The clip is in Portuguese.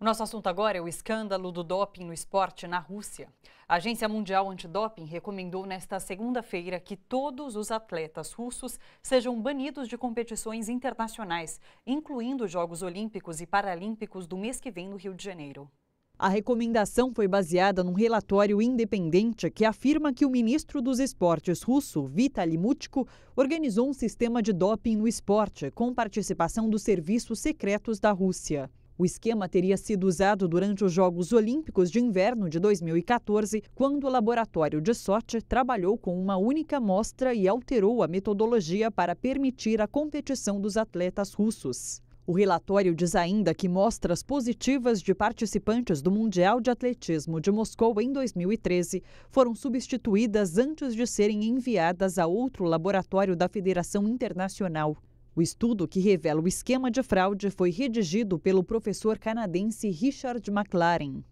O nosso assunto agora é o escândalo do doping no esporte na Rússia. A Agência Mundial Antidoping recomendou nesta segunda-feira que todos os atletas russos sejam banidos de competições internacionais, incluindo os Jogos Olímpicos e Paralímpicos do mês que vem no Rio de Janeiro. A recomendação foi baseada num relatório independente que afirma que o ministro dos Esportes russo, Vitaly Mutko, organizou um sistema de doping no esporte com participação dos serviços secretos da Rússia. O esquema teria sido usado durante os Jogos Olímpicos de Inverno de 2014, quando o laboratório de sorte trabalhou com uma única amostra e alterou a metodologia para permitir a competição dos atletas russos. O relatório diz ainda que mostras positivas de participantes do Mundial de Atletismo de Moscou em 2013 foram substituídas antes de serem enviadas a outro laboratório da Federação Internacional. O estudo que revela o esquema de fraude foi redigido pelo professor canadense Richard McLaren.